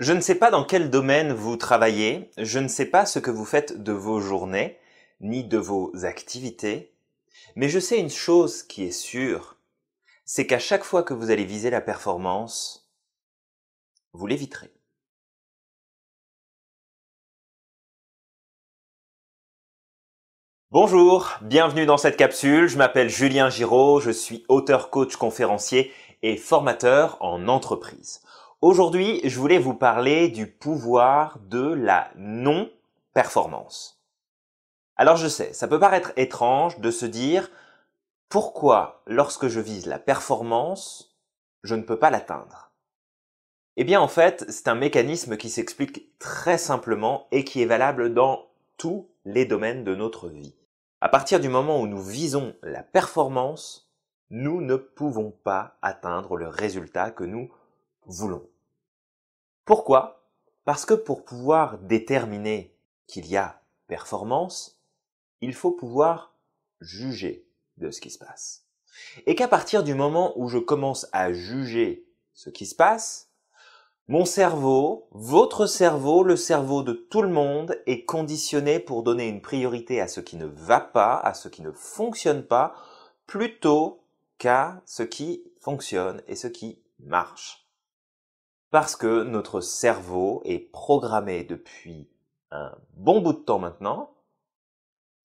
Je ne sais pas dans quel domaine vous travaillez, je ne sais pas ce que vous faites de vos journées, ni de vos activités, mais je sais une chose qui est sûre, c'est qu'à chaque fois que vous allez viser la performance, vous l'éviterez. Bonjour, bienvenue dans cette capsule, je m'appelle Julien Giraud, je suis auteur, coach, conférencier et formateur en entreprise. Aujourd'hui, je voulais vous parler du pouvoir de la non-performance. Alors je sais, ça peut paraître étrange de se dire pourquoi lorsque je vise la performance, je ne peux pas l'atteindre Eh bien en fait, c'est un mécanisme qui s'explique très simplement et qui est valable dans tous les domaines de notre vie. À partir du moment où nous visons la performance, nous ne pouvons pas atteindre le résultat que nous voulons. Pourquoi Parce que pour pouvoir déterminer qu'il y a performance, il faut pouvoir juger de ce qui se passe. Et qu'à partir du moment où je commence à juger ce qui se passe, mon cerveau, votre cerveau, le cerveau de tout le monde est conditionné pour donner une priorité à ce qui ne va pas, à ce qui ne fonctionne pas, plutôt qu'à ce qui fonctionne et ce qui marche parce que notre cerveau est programmé depuis un bon bout de temps maintenant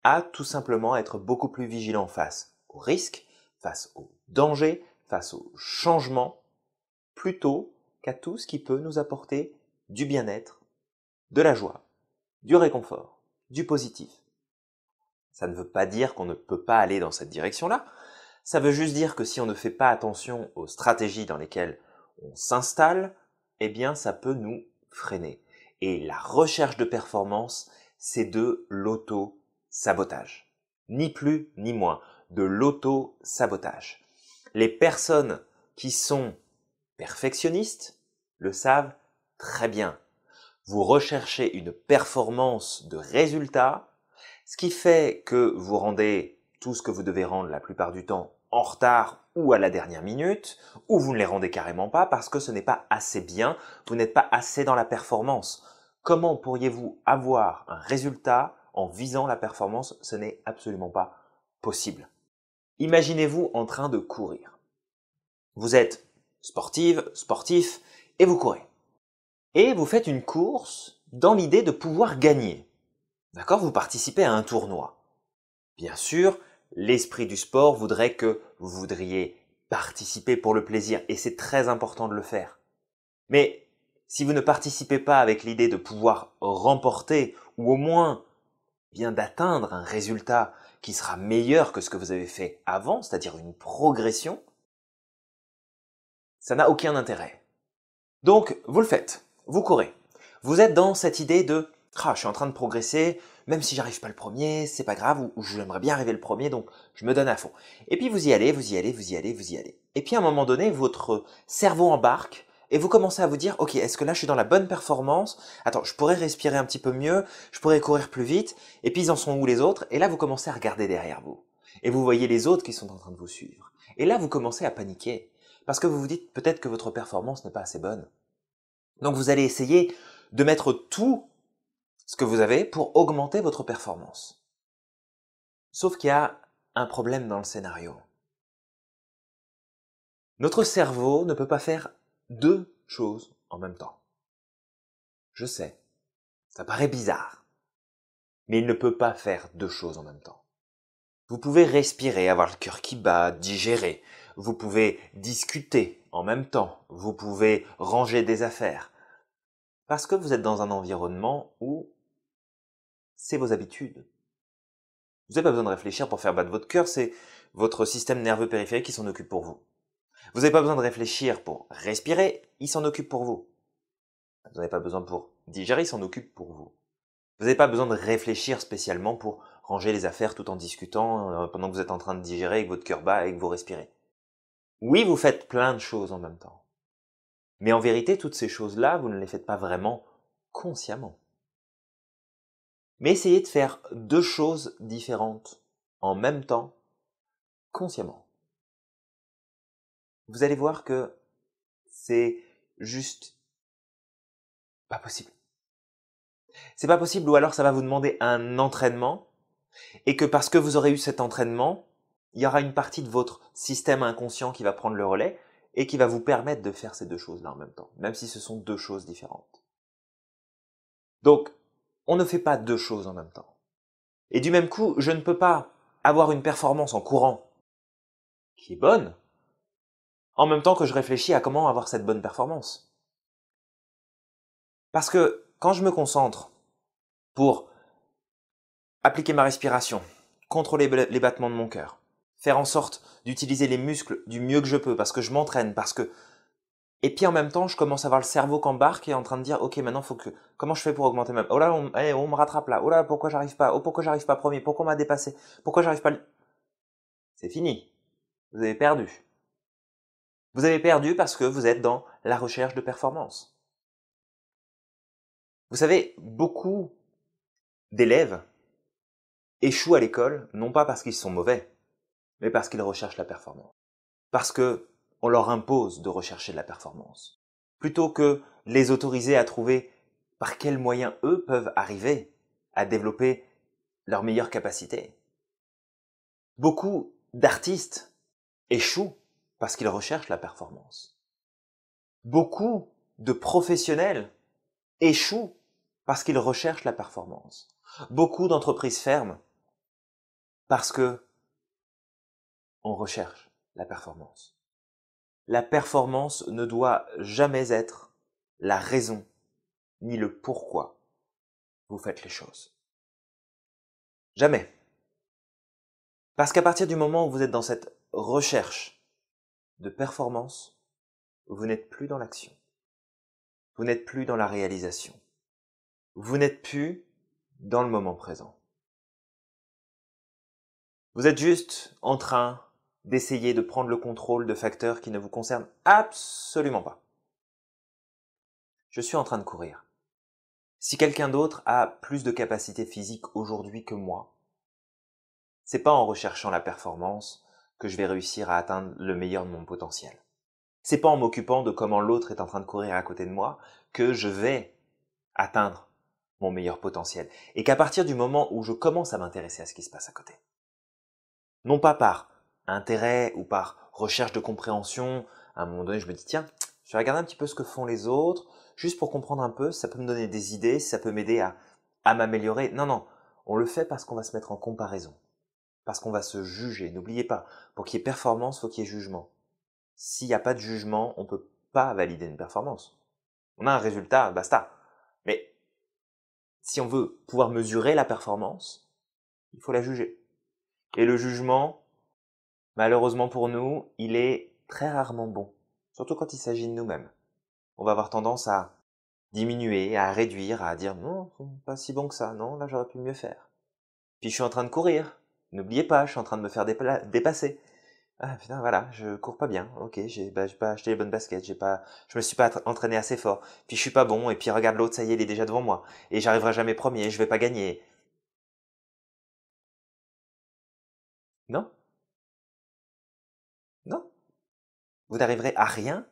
à tout simplement être beaucoup plus vigilant face aux risques, face aux dangers, face aux changements, plutôt qu'à tout ce qui peut nous apporter du bien-être, de la joie, du réconfort, du positif. Ça ne veut pas dire qu'on ne peut pas aller dans cette direction-là, ça veut juste dire que si on ne fait pas attention aux stratégies dans lesquelles on s'installe, eh bien, ça peut nous freiner. Et la recherche de performance, c'est de l'auto-sabotage. Ni plus, ni moins. De l'auto-sabotage. Les personnes qui sont perfectionnistes le savent très bien. Vous recherchez une performance de résultat, ce qui fait que vous rendez tout ce que vous devez rendre la plupart du temps en retard ou à la dernière minute, ou vous ne les rendez carrément pas parce que ce n'est pas assez bien, vous n'êtes pas assez dans la performance. Comment pourriez-vous avoir un résultat en visant la performance Ce n'est absolument pas possible. Imaginez-vous en train de courir. Vous êtes sportive, sportif, et vous courez. Et vous faites une course dans l'idée de pouvoir gagner. D'accord Vous participez à un tournoi. Bien sûr, l'esprit du sport voudrait que vous voudriez participer pour le plaisir, et c'est très important de le faire. Mais si vous ne participez pas avec l'idée de pouvoir remporter, ou au moins bien d'atteindre un résultat qui sera meilleur que ce que vous avez fait avant, c'est-à-dire une progression, ça n'a aucun intérêt. Donc, vous le faites, vous courez. Vous êtes dans cette idée de ah, je suis en train de progresser, même si j'arrive pas le premier, c'est pas grave, ou, ou j'aimerais bien arriver le premier, donc je me donne à fond. Et puis vous y allez, vous y allez, vous y allez, vous y allez. Et puis à un moment donné, votre cerveau embarque, et vous commencez à vous dire, ok, est-ce que là je suis dans la bonne performance Attends, je pourrais respirer un petit peu mieux, je pourrais courir plus vite, et puis ils en sont où les autres Et là vous commencez à regarder derrière vous. Et vous voyez les autres qui sont en train de vous suivre. Et là vous commencez à paniquer, parce que vous vous dites peut-être que votre performance n'est pas assez bonne. Donc vous allez essayer de mettre tout ce que vous avez pour augmenter votre performance. Sauf qu'il y a un problème dans le scénario. Notre cerveau ne peut pas faire deux choses en même temps. Je sais, ça paraît bizarre, mais il ne peut pas faire deux choses en même temps. Vous pouvez respirer, avoir le cœur qui bat, digérer, vous pouvez discuter en même temps, vous pouvez ranger des affaires, parce que vous êtes dans un environnement où c'est vos habitudes. Vous n'avez pas besoin de réfléchir pour faire battre votre cœur, c'est votre système nerveux périphérique qui s'en occupe pour vous. Vous n'avez pas besoin de réfléchir pour respirer, il s'en occupe pour vous. Vous n'avez pas besoin pour digérer, il s'en occupe pour vous. Vous n'avez pas besoin de réfléchir spécialement pour ranger les affaires tout en discutant euh, pendant que vous êtes en train de digérer et votre cœur bat et que vous respirez. Oui, vous faites plein de choses en même temps. Mais en vérité, toutes ces choses-là, vous ne les faites pas vraiment consciemment. Mais essayez de faire deux choses différentes en même temps, consciemment. Vous allez voir que c'est juste pas possible. C'est pas possible ou alors ça va vous demander un entraînement et que parce que vous aurez eu cet entraînement, il y aura une partie de votre système inconscient qui va prendre le relais et qui va vous permettre de faire ces deux choses-là en même temps, même si ce sont deux choses différentes. Donc, on ne fait pas deux choses en même temps. Et du même coup, je ne peux pas avoir une performance en courant qui est bonne, en même temps que je réfléchis à comment avoir cette bonne performance. Parce que quand je me concentre pour appliquer ma respiration, contrôler les battements de mon cœur, faire en sorte d'utiliser les muscles du mieux que je peux, parce que je m'entraîne, parce que et puis en même temps, je commence à avoir le cerveau qui embarque et en train de dire, ok, maintenant faut que, comment je fais pour augmenter ma... Oh là, on, eh, on me rattrape là. Oh là, pourquoi j'arrive pas Oh pourquoi j'arrive pas premier Pourquoi on m'a dépassé Pourquoi j'arrive pas C'est fini. Vous avez perdu. Vous avez perdu parce que vous êtes dans la recherche de performance. Vous savez, beaucoup d'élèves échouent à l'école non pas parce qu'ils sont mauvais, mais parce qu'ils recherchent la performance. Parce que on leur impose de rechercher de la performance, plutôt que les autoriser à trouver par quels moyens eux peuvent arriver à développer leurs meilleures capacités. Beaucoup d'artistes échouent parce qu'ils recherchent la performance. Beaucoup de professionnels échouent parce qu'ils recherchent la performance. Beaucoup d'entreprises ferment parce que on recherche la performance. La performance ne doit jamais être la raison ni le pourquoi vous faites les choses. Jamais. Parce qu'à partir du moment où vous êtes dans cette recherche de performance, vous n'êtes plus dans l'action. Vous n'êtes plus dans la réalisation. Vous n'êtes plus dans le moment présent. Vous êtes juste en train d'essayer de prendre le contrôle de facteurs qui ne vous concernent absolument pas. Je suis en train de courir. Si quelqu'un d'autre a plus de capacité physique aujourd'hui que moi, c'est pas en recherchant la performance que je vais réussir à atteindre le meilleur de mon potentiel. C'est pas en m'occupant de comment l'autre est en train de courir à côté de moi que je vais atteindre mon meilleur potentiel. Et qu'à partir du moment où je commence à m'intéresser à ce qui se passe à côté, non pas par intérêt ou par recherche de compréhension, à un moment donné, je me dis, tiens, je vais regarder un petit peu ce que font les autres, juste pour comprendre un peu, ça peut me donner des idées, ça peut m'aider à, à m'améliorer. Non, non, on le fait parce qu'on va se mettre en comparaison, parce qu'on va se juger. N'oubliez pas, pour qu'il y ait performance, faut qu'il y ait jugement. S'il n'y a pas de jugement, on ne peut pas valider une performance. On a un résultat, basta. Mais si on veut pouvoir mesurer la performance, il faut la juger. Et le jugement, Malheureusement pour nous, il est très rarement bon, surtout quand il s'agit de nous-mêmes. On va avoir tendance à diminuer, à réduire, à dire non, pas si bon que ça, non, là j'aurais pu mieux faire. Puis je suis en train de courir, n'oubliez pas, je suis en train de me faire dépasser. Ah putain, voilà, je cours pas bien. Ok, bah, j'ai pas acheté les bonnes baskets, j'ai pas, je me suis pas entraîné assez fort. Puis je suis pas bon, et puis regarde l'autre, ça y est, il est déjà devant moi. Et j'arriverai jamais premier, je vais pas gagner. vous n'arriverez à rien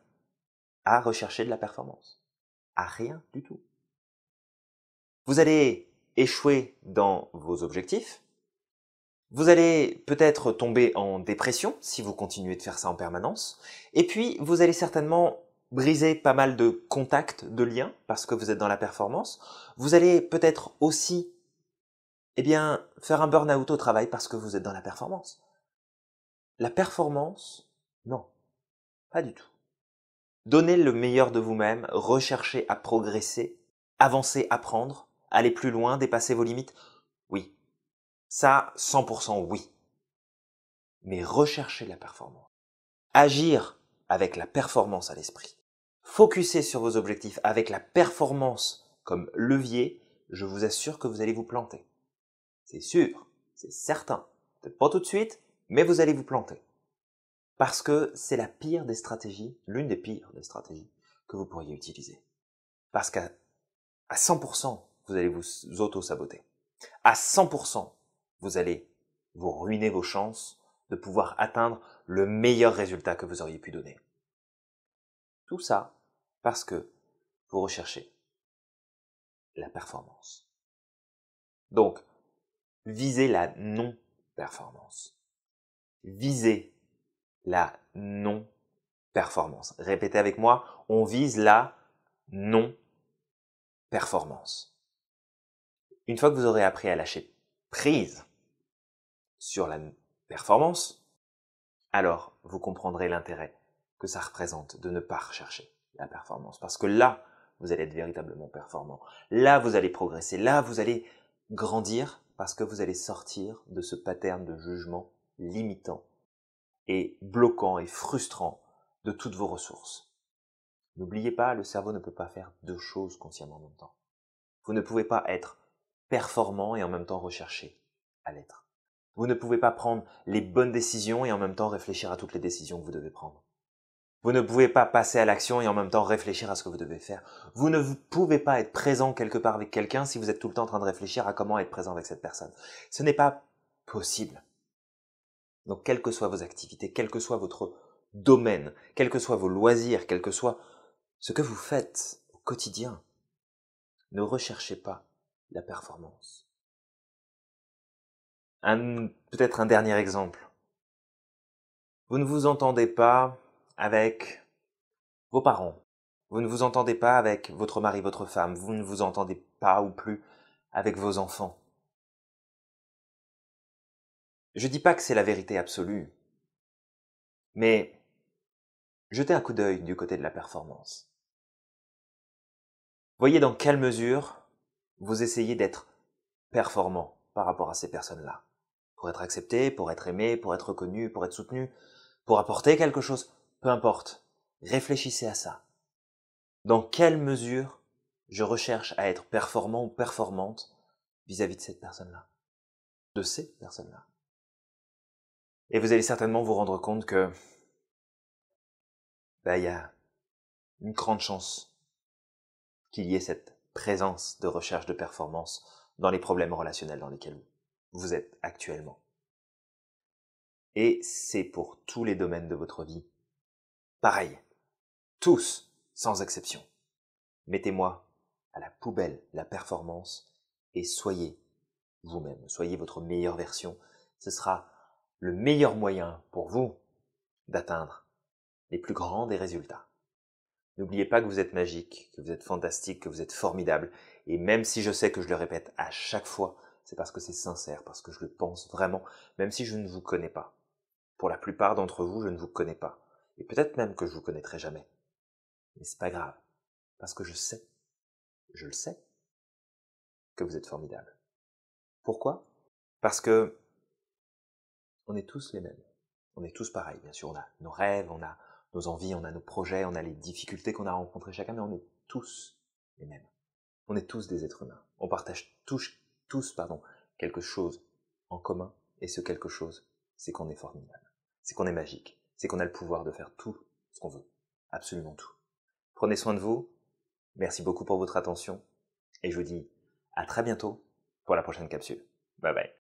à rechercher de la performance. À rien du tout. Vous allez échouer dans vos objectifs. Vous allez peut-être tomber en dépression si vous continuez de faire ça en permanence. Et puis, vous allez certainement briser pas mal de contacts, de liens, parce que vous êtes dans la performance. Vous allez peut-être aussi, eh bien, faire un burn-out au travail parce que vous êtes dans la performance. La performance, non. Pas du tout. Donnez le meilleur de vous-même, recherchez à progresser, avancer, apprendre, aller plus loin, dépasser vos limites. Oui. Ça, 100% oui. Mais recherchez la performance. Agir avec la performance à l'esprit. Focuser sur vos objectifs avec la performance comme levier, je vous assure que vous allez vous planter. C'est sûr, c'est certain. Peut-être pas tout de suite, mais vous allez vous planter. Parce que c'est la pire des stratégies, l'une des pires des stratégies que vous pourriez utiliser. Parce qu'à 100%, vous allez vous auto-saboter. À 100%, vous allez vous ruiner vos chances de pouvoir atteindre le meilleur résultat que vous auriez pu donner. Tout ça parce que vous recherchez la performance. Donc, visez la non-performance. Visez la non-performance. Répétez avec moi, on vise la non-performance. Une fois que vous aurez appris à lâcher prise sur la performance, alors vous comprendrez l'intérêt que ça représente de ne pas rechercher la performance. Parce que là, vous allez être véritablement performant. Là, vous allez progresser. Là, vous allez grandir parce que vous allez sortir de ce pattern de jugement limitant et bloquant et frustrant de toutes vos ressources. N'oubliez pas, le cerveau ne peut pas faire deux choses consciemment en même temps. Vous ne pouvez pas être performant et en même temps rechercher à l'être. Vous ne pouvez pas prendre les bonnes décisions et en même temps réfléchir à toutes les décisions que vous devez prendre. Vous ne pouvez pas passer à l'action et en même temps réfléchir à ce que vous devez faire. Vous ne pouvez pas être présent quelque part avec quelqu'un si vous êtes tout le temps en train de réfléchir à comment être présent avec cette personne. Ce n'est pas possible. Donc, quelles que soient vos activités, quel que soit votre domaine, quels que soient vos loisirs, quel que soit ce que vous faites au quotidien, ne recherchez pas la performance. peut-être un dernier exemple. Vous ne vous entendez pas avec vos parents. Vous ne vous entendez pas avec votre mari, votre femme. Vous ne vous entendez pas ou plus avec vos enfants. Je dis pas que c'est la vérité absolue, mais jetez un coup d'œil du côté de la performance. Voyez dans quelle mesure vous essayez d'être performant par rapport à ces personnes-là. Pour être accepté, pour être aimé, pour être reconnu, pour être soutenu, pour apporter quelque chose, peu importe. Réfléchissez à ça. Dans quelle mesure je recherche à être performant ou performante vis à -vis de cette personne-là, de ces personnes-là et vous allez certainement vous rendre compte que bah, il y a une grande chance qu'il y ait cette présence de recherche de performance dans les problèmes relationnels dans lesquels vous êtes actuellement. Et c'est pour tous les domaines de votre vie. Pareil. Tous, sans exception. Mettez-moi à la poubelle la performance et soyez vous-même, soyez votre meilleure version. Ce sera le meilleur moyen pour vous d'atteindre les plus grands des résultats. N'oubliez pas que vous êtes magique, que vous êtes fantastique, que vous êtes formidable. Et même si je sais que je le répète à chaque fois, c'est parce que c'est sincère, parce que je le pense vraiment, même si je ne vous connais pas. Pour la plupart d'entre vous, je ne vous connais pas. Et peut-être même que je vous connaîtrai jamais. Mais c'est pas grave. Parce que je sais, je le sais, que vous êtes formidable. Pourquoi? Parce que on est tous les mêmes. On est tous pareils, bien sûr. On a nos rêves, on a nos envies, on a nos projets, on a les difficultés qu'on a rencontrées chacun, mais on est tous les mêmes. On est tous des êtres humains. On partage tous, tous pardon, quelque chose en commun, et ce quelque chose, c'est qu'on est formidable. C'est qu'on est magique. C'est qu'on a le pouvoir de faire tout ce qu'on veut. Absolument tout. Prenez soin de vous. Merci beaucoup pour votre attention. Et je vous dis à très bientôt pour la prochaine capsule. Bye bye.